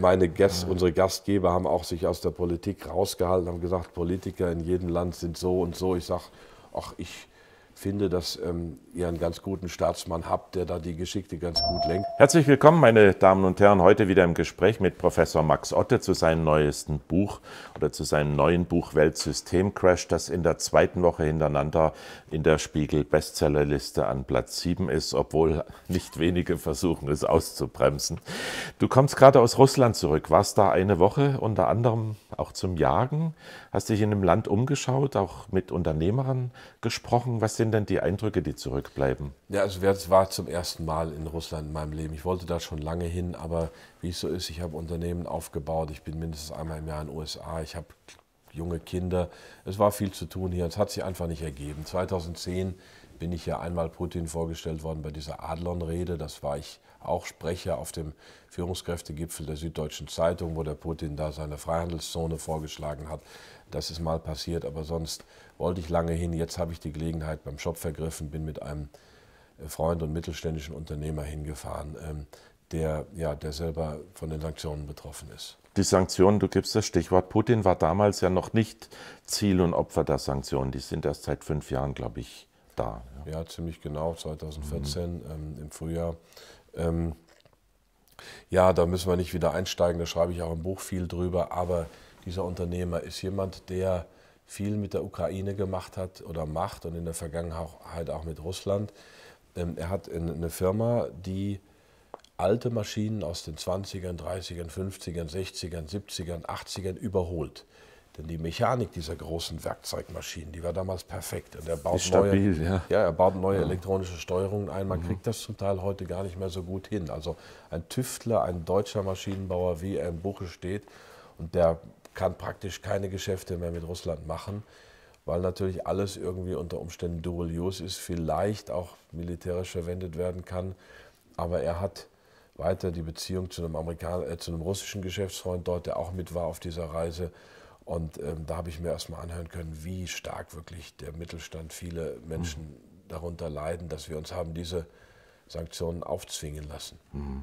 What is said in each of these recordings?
meine Gäste, ja. unsere Gastgeber haben auch sich aus der Politik rausgehalten, haben gesagt, Politiker in jedem Land sind so und so. Ich sage, ach, ich finde, dass ähm, ihr einen ganz guten Staatsmann habt, der da die Geschichte ganz gut lenkt. Herzlich willkommen, meine Damen und Herren, heute wieder im Gespräch mit Professor Max Otte zu seinem neuesten Buch oder zu seinem neuen Buch Weltsystemcrash, das in der zweiten Woche hintereinander in der Spiegel Bestsellerliste an Platz 7 ist, obwohl nicht wenige versuchen, es auszubremsen. Du kommst gerade aus Russland zurück, warst da eine Woche unter anderem auch zum Jagen, hast dich in dem Land umgeschaut, auch mit Unternehmern gesprochen. Was sind sind denn die Eindrücke, die zurückbleiben? Ja, also das war zum ersten Mal in Russland in meinem Leben. Ich wollte da schon lange hin, aber wie es so ist, ich habe Unternehmen aufgebaut. Ich bin mindestens einmal im Jahr in den USA. Ich habe junge Kinder. Es war viel zu tun hier. Es hat sich einfach nicht ergeben. 2010 bin ich ja einmal Putin vorgestellt worden bei dieser Adlon-Rede. Das war ich auch Sprecher auf dem Führungskräftegipfel der Süddeutschen Zeitung, wo der Putin da seine Freihandelszone vorgeschlagen hat. Das ist mal passiert, aber sonst wollte ich lange hin. Jetzt habe ich die Gelegenheit beim Shop vergriffen, bin mit einem äh, Freund und mittelständischen Unternehmer hingefahren, ähm, der, ja, der selber von den Sanktionen betroffen ist. Die Sanktionen, du gibst das Stichwort, Putin war damals ja noch nicht Ziel und Opfer der Sanktionen. Die sind erst seit fünf Jahren, glaube ich, da. Ja, ja ziemlich genau, 2014 mhm. ähm, im Frühjahr. Ähm, ja, da müssen wir nicht wieder einsteigen, da schreibe ich auch im Buch viel drüber, aber dieser Unternehmer ist jemand, der viel mit der Ukraine gemacht hat oder macht und in der Vergangenheit auch mit Russland. Ähm, er hat eine Firma, die alte Maschinen aus den 20ern, 30ern, 50ern, 60ern, 70ern, 80ern überholt. Denn die Mechanik dieser großen Werkzeugmaschinen, die war damals perfekt. Und er baut stabil, neue, ja. ja. er baut neue ja. elektronische Steuerungen ein. Man mhm. kriegt das zum Teil heute gar nicht mehr so gut hin. Also ein Tüftler, ein deutscher Maschinenbauer, wie er im Buche steht, und der kann praktisch keine Geschäfte mehr mit Russland machen, weil natürlich alles irgendwie unter Umständen dual use ist, vielleicht auch militärisch verwendet werden kann. Aber er hat weiter die Beziehung zu einem, Amerikan äh, zu einem russischen Geschäftsfreund dort, der auch mit war auf dieser Reise und ähm, da habe ich mir erstmal anhören können, wie stark wirklich der Mittelstand, viele Menschen mhm. darunter leiden, dass wir uns haben diese Sanktionen aufzwingen lassen. Mhm.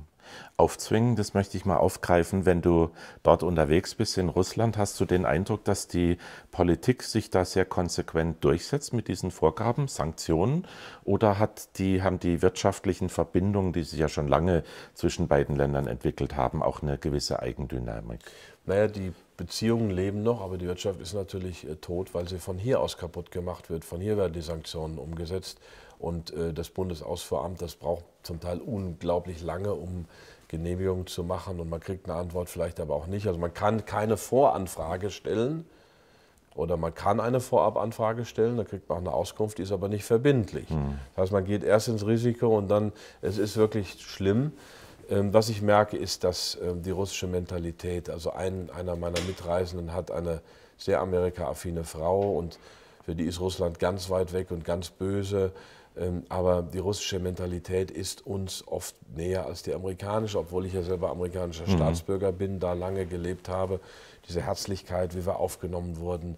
Aufzwingen, das möchte ich mal aufgreifen. Wenn du dort unterwegs bist in Russland, hast du den Eindruck, dass die Politik sich da sehr konsequent durchsetzt mit diesen Vorgaben, Sanktionen? Oder hat die, haben die wirtschaftlichen Verbindungen, die sich ja schon lange zwischen beiden Ländern entwickelt haben, auch eine gewisse Eigendynamik? Naja, die Beziehungen leben noch, aber die Wirtschaft ist natürlich äh, tot, weil sie von hier aus kaputt gemacht wird. Von hier werden die Sanktionen umgesetzt. Und äh, das Bundesausfuhramt, das braucht zum Teil unglaublich lange, um Genehmigungen zu machen. Und man kriegt eine Antwort vielleicht aber auch nicht. Also man kann keine Voranfrage stellen oder man kann eine Vorabanfrage stellen, da kriegt man auch eine Auskunft, die ist aber nicht verbindlich. Mhm. Das heißt, man geht erst ins Risiko und dann, es ist wirklich schlimm. Ähm, was ich merke, ist, dass ähm, die russische Mentalität, also ein, einer meiner Mitreisenden hat eine sehr amerika-affine Frau und für die ist Russland ganz weit weg und ganz böse. Ähm, aber die russische Mentalität ist uns oft näher als die amerikanische, obwohl ich ja selber amerikanischer mhm. Staatsbürger bin, da lange gelebt habe. Diese Herzlichkeit, wie wir aufgenommen wurden.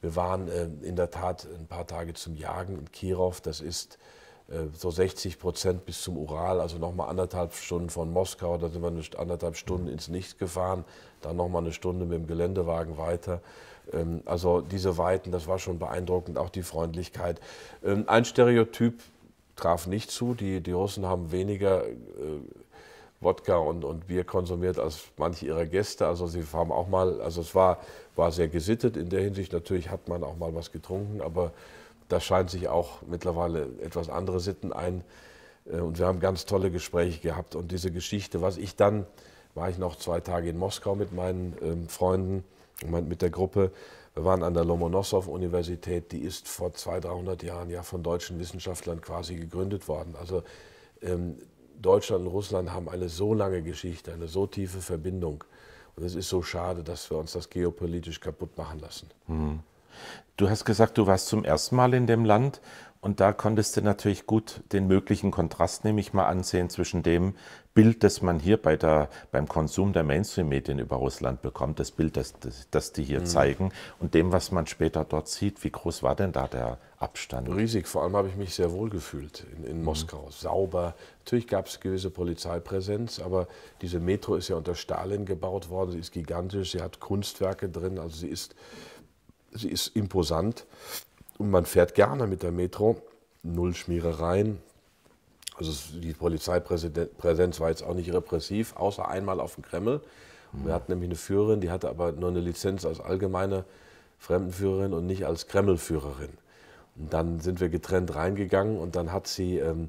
Wir waren äh, in der Tat ein paar Tage zum Jagen in Kirov. Das ist äh, so 60 Prozent bis zum Ural, also nochmal anderthalb Stunden von Moskau, da sind wir eine anderthalb Stunden ins Nichts gefahren, dann nochmal eine Stunde mit dem Geländewagen weiter. Ähm, also diese Weiten, das war schon beeindruckend, auch die Freundlichkeit. Ähm, ein Stereotyp traf nicht zu, die, die Russen haben weniger äh, Wodka und, und Bier konsumiert als manche ihrer Gäste. Also sie haben auch mal, also es war, war sehr gesittet in der Hinsicht. Natürlich hat man auch mal was getrunken, aber da scheinen sich auch mittlerweile etwas andere Sitten ein. Äh, und wir haben ganz tolle Gespräche gehabt und diese Geschichte, was ich dann, war ich noch zwei Tage in Moskau mit meinen ähm, Freunden, mit der Gruppe. Wir waren an der Lomonossow-Universität, die ist vor 200, 300 Jahren ja von deutschen Wissenschaftlern quasi gegründet worden. Also ähm, Deutschland und Russland haben eine so lange Geschichte, eine so tiefe Verbindung. Und es ist so schade, dass wir uns das geopolitisch kaputt machen lassen. Mhm. Du hast gesagt, du warst zum ersten Mal in dem Land und da konntest du natürlich gut den möglichen Kontrast, nehme ich mal, ansehen zwischen dem Bild, das man hier bei der, beim Konsum der Mainstream-Medien über Russland bekommt, das Bild, das, das, das die hier mhm. zeigen und dem, was man später dort sieht. Wie groß war denn da der Abstand? Riesig, vor allem habe ich mich sehr wohl gefühlt in, in mhm. Moskau. Sauber. Natürlich gab es gewisse Polizeipräsenz, aber diese Metro ist ja unter Stalin gebaut worden, sie ist gigantisch, sie hat Kunstwerke drin, also sie ist sie ist imposant und man fährt gerne mit der Metro. Null Schmierereien. Also die Polizeipräsenz war jetzt auch nicht repressiv, außer einmal auf dem Kreml. Mhm. Wir hatten nämlich eine Führerin, die hatte aber nur eine Lizenz als allgemeine Fremdenführerin und nicht als Kremlführerin. Und dann sind wir getrennt reingegangen und dann hat sie ähm,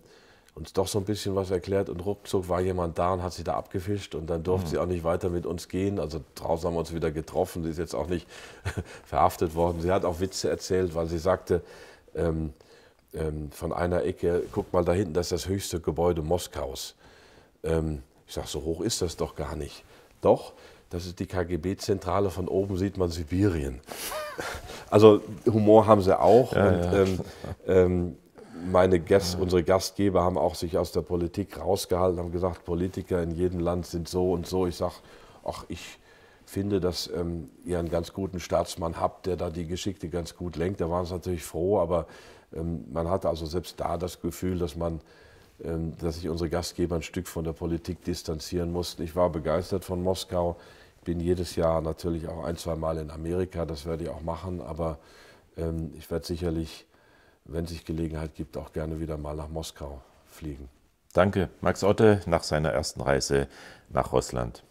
uns doch so ein bisschen was erklärt und ruckzuck war jemand da und hat sie da abgefischt und dann durfte mhm. sie auch nicht weiter mit uns gehen. Also draußen haben wir uns wieder getroffen, sie ist jetzt auch nicht verhaftet worden. Sie hat auch Witze erzählt, weil sie sagte, ähm, ähm, von einer Ecke, guck mal da hinten, das ist das höchste Gebäude Moskaus. Ähm, ich sage, so hoch ist das doch gar nicht. Doch, das ist die KGB-Zentrale, von oben sieht man Sibirien. also Humor haben sie auch. Ja, und, ja. Ähm, meine Gäste, unsere Gastgeber haben auch sich aus der Politik rausgehalten, haben gesagt, Politiker in jedem Land sind so und so. Ich sage, ach, ich finde, dass ähm, ihr einen ganz guten Staatsmann habt, der da die Geschichte ganz gut lenkt. Da waren sie natürlich froh, aber ähm, man hatte also selbst da das Gefühl, dass man ähm, dass sich unsere Gastgeber ein Stück von der Politik distanzieren mussten. Ich war begeistert von Moskau. Ich bin jedes Jahr natürlich auch ein, zwei Mal in Amerika. Das werde ich auch machen. Aber ähm, ich werde sicherlich wenn sich Gelegenheit gibt, auch gerne wieder mal nach Moskau fliegen. Danke, Max Otte, nach seiner ersten Reise nach Russland.